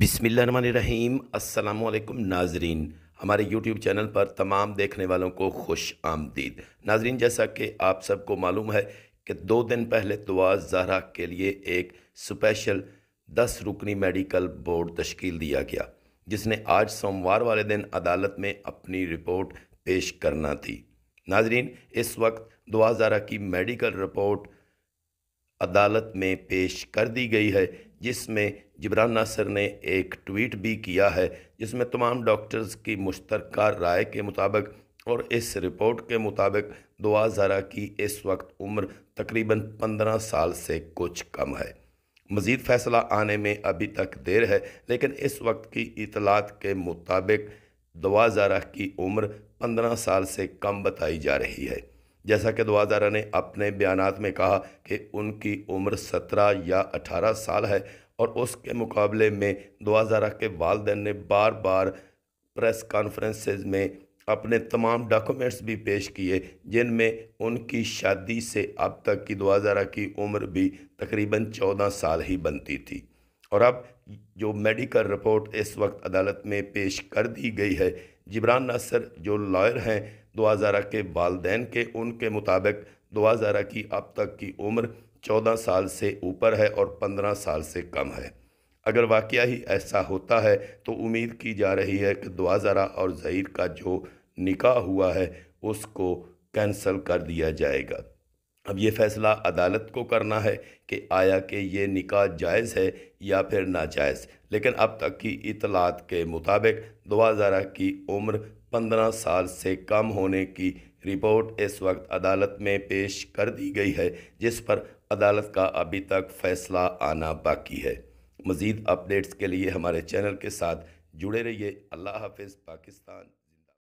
बिसमीम अल्लाम नाजरीन हमारे YouTube चैनल पर तमाम देखने वालों को खुश आमदीद नाजरीन जैसा कि आप सबको मालूम है कि दो दिन पहले तोवा जहरा के लिए एक स्पेशल दस रुकनी मेडिकल बोर्ड तश्कील दिया गया जिसने आज सोमवार वाले दिन अदालत में अपनी रिपोर्ट पेश करना थी नाजरीन इस वक्त दुआ जहरा की मेडिकल रिपोर्ट अदालत में पेश कर दी गई है जिसमें जबरान नासर ने एक ट्वीट भी किया है जिसमें तमाम डॉक्टर्स की मुश्तरक राय के मुताबिक और इस रिपोर्ट के मुताबिक दुआ ज़रा की इस वक्त उम्र तकरीबन पंद्रह साल से कुछ कम है मज़ीद फैसला आने में अभी तक देर है लेकिन इस वक्त की इतलात के मुताबिक दवा ज़रा की उम्र पंद्रह साल से कम बताई जा रही है जैसा कि दुआजारा ने अपने बयान में कहा कि उनकी उम्र सत्रह या अठारह साल है और उसके मुकाबले में दुआजारा के वालदे ने बार बार प्रेस कॉन्फ्रेंसेज में अपने तमाम डॉक्यूमेंट्स भी पेश किए जिनमें उनकी शादी से अब तक की दुआजारा की उम्र भी तकरीबन चौदह साल ही बनती थी और अब जो मेडिकल रिपोर्ट इस वक्त अदालत में पेश कर दी गई है जिब्रान नासर जो लॉयर हैं दुआज़ारा के वालदेन के उनके मुताबिक दुआज़ारा की अब तक की उम्र चौदह साल से ऊपर है और पंद्रह साल से कम है अगर वाक़ ही ऐसा होता है तो उम्मीद की जा रही है कि दुआज़ारा और ज़हीर का जो निकाह हुआ है उसको कैंसल कर दिया जाएगा अब ये फैसला अदालत को करना है कि आया कि ये निकाह जायज़ है या फिर नाजायज़ लेकिन अब तक की इतलात के मुताबिक हजार की उम्र पंद्रह साल से कम होने की रिपोर्ट इस वक्त अदालत में पेश कर दी गई है जिस पर अदालत का अभी तक फैसला आना बाकी है मज़ीद अपडेट्स के लिए हमारे चैनल के साथ जुड़े रहिए अल्लाह हाफिज़ पाकिस्तान